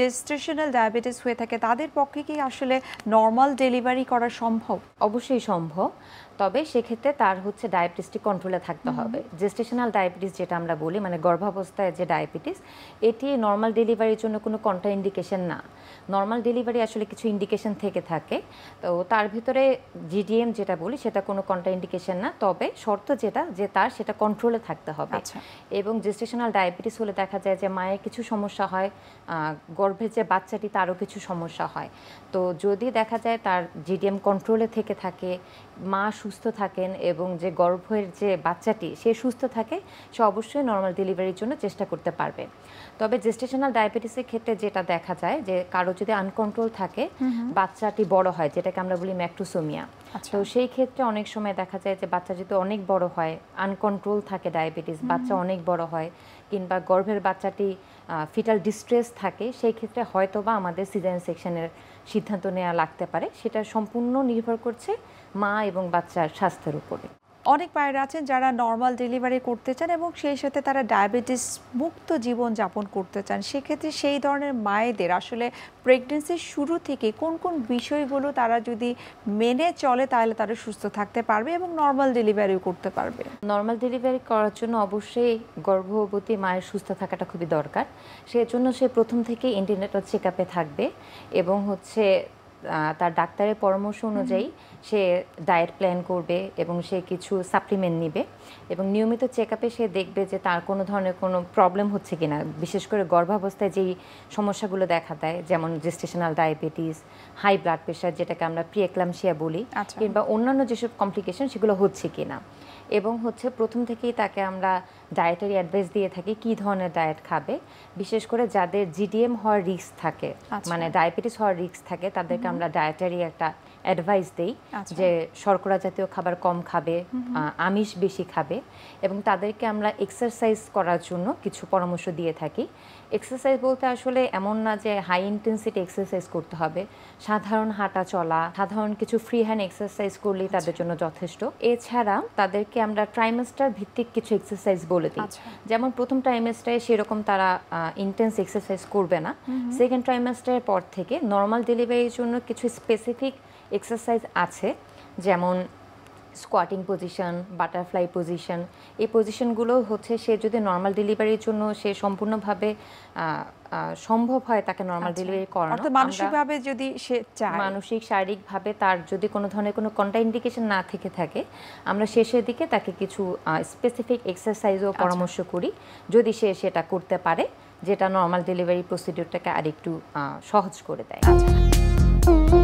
Gestational diabetes হয়ে থাকে তাদের পক্ষে কি আসলে নর্মাল ডেলিভারি করা সম্ভব অবশ্যই সম্ভব তবে সেক্ষেত্রে তার হচ্ছে ডায়াবেটিসটি কন্ট্রোলে থাকতে হবে জেস্টেশনাল ডায়াবেটিস যেটা আমরা বলি মানে গর্ভাবস্থায় যে ডায়াবেটিস এটি নর্মাল ডেলিভারির জন্য কোনো কন্ট্রা ইন্ডিকেশন না নর্মাল ডেলিভারি আসলে কিছু ইন্ডিকেশন থেকে থাকে তো তার ভিতরে জিডিএম যেটা বলি সেটা কোনো কন্ট্রা ইন্ডিকেশন না তবে শর্ত যেটা যে তার সেটা কন্ট্রোলে থাকতে হবে আচ্ছা। এবং জেস্টেশনাল ডায়াবেটিস হলে দেখা যায় যে মায়ের কিছু সমস্যা হয় গর্ভে যে বাচ্চাটি তারও কিছু সমস্যা হয় তো যদি দেখা যায় তার জিডিএম কন্ট্রোলে থেকে থাকে মা সুস্থ থাকেন এবং যে গর্ভের যে বাচ্চাটি সে সুস্থ থাকে সে অবশ্যই নর্মাল ডেলিভারির জন্য চেষ্টা করতে পারবে তবে জেস্টেশনাল ডায়াবেটিসের ক্ষেত্রে যেটা দেখা যায় যে কারো যদি আনকন্ট্রোল থাকে বাচ্চাটি বড় হয় যেটাকে আমরা বলি ম্যাক্টোসোমিয়া আচ্ছা। তো সেই ক্ষেত্রে অনেক সময় দেখা যায় যে বাচ্চা যদি অনেক বড় হয় আনকন্ট্রোল থাকে ডায়াবেটিস বাচ্চা অনেক বড় হয় কিংবা গর্ভের বাচ্চাটি ফিটাল ডিস্ট্রেস থাকে সেই ক্ষেত্রে হয়তোবা আমাদের সিজারিয়ান সেকশনের সিদ্ধান্ত নেওয়া লাগতে পারে সেটা সম্পূর্ণ নির্ভর করছে মা এবং বাচ্চার স্বাস্থ্যের উপরে অনেক মায়ের আছেন যারা নর্মাল ডেলিভারি করতে চান এবং সেই সাথে তারা ডায়াবেটিস মুক্ত জীবন যাপন করতে চান সেক্ষেত্রে সেই ধরনের মায়েদের আসলে প্রেগনেন্সির শুরু থেকে কোন কোন বিষয়গুলো তারা যদি মেনে চলে তাহলে তারা সুস্থ থাকতে পারবে এবং নর্মাল ডেলিভারিও করতে পারবে নর্মাল ডেলিভারি করার জন্য অবশ্যই গর্ভবতী মায়ের সুস্থ থাকাটা খুবই দরকার সেজন্য সে প্রথম থেকে ইন্টারনেটাল চেক আপে থাকবে এবং হচ্ছে তার ডাক্তারের পরামর্শ অনুযায়ী সে ডায়েট প্ল্যান করবে এবং সে কিছু সাপ্লিমেন্ট নিবে এবং নিয়মিত চেক আপে সে দেখবে যে তার কোনো ধরনের কোনো প্রবলেম হচ্ছে কি না বিশেষ করে গর্ভাবস্থায় যেই সমস্যাগুলো দেখা দেয় যেমন gestational diabetes high blood pressure যেটাকে আমরা প্রিয়েক্লামশিয়া বলি আচ্ছা। কিংবা অন্যান্য যেসব কমপ্লিকেশন সেগুলো হচ্ছে কি না এবং হচ্ছে প্রথম থেকেই তাকে আমরা ডায়েটারি অ্যাডভাইস দিয়ে থাকি কি ধরনের ডায়েট খাবে বিশেষ করে যাদের জিডিএম হওয়ার রিস্ক থাকে আচ্ছা। মানে ডায়াবেটিস হওয়ার রিস্ক থাকে তাদেরকে আমরা ডায়েটারি একটা অ্যাডভাইস দেই আচ্ছা। যে শর্করা জাতীয় খাবার কম খাবে আমিষ বেশি খাবে এবং তাদেরকে আমরা এক্সারসাইজ করার জন্য কিছু পরামর্শ দিয়ে থাকি এক্সারসাইজ বলতে আসলে এমন না যে হাই ইন্টেন্সিটি এক্সারসাইজ করতে হবে সাধারণ হাঁটা চলা সাধারণ কিছু ফ্রি হ্যান্ড এক্সারসাইজ করলেই আচ্ছা। তাদের জন্য যথেষ্ট এছাড়া তাদেরকে আমরা ট্রাইমেস্টার ভিত্তিক কিছু এক্সারসাইজ বলে দিই আচ্ছা। যেমন প্রথম ট্রাইমেস্টারে সেরকম তারা ইন্টেন্স এক্সারসাইজ করবে না সেকেন্ড ট্রাইমেস্টারের পর থেকে নর্মাল ডেলিভারির জন্য কিছু স্পেসিফিক এক্সারসাইজ আছে যেমন স্কোয়াটিং পজিশন বাটারফ্লাই পজিশন এই পজিশনগুলো হচ্ছে সে যদি নর্মাল ডেলিভারির জন্য সে সম্পূর্ণভাবে সম্ভব হয় তাকে নর্মাল আচ্ছা। ডেলিভারি করানো মানসিকভাবে যদি সে চায় মানসিক শারীরিকভাবে তার যদি কোনো ধরনের কোনো কন্টাইন্ডিকেশন না থেকে থাকে আমরা শেষের দিকে তাকে কিছু স্পেসিফিক এক্সারসাইজও আচ্ছা। পরামর্শ করি যদি সে সেটা করতে পারে যেটা নর্মাল ডেলিভারি প্রসিডিউরটাকে আরেকটু সহজ করে দেয় আচ্ছা।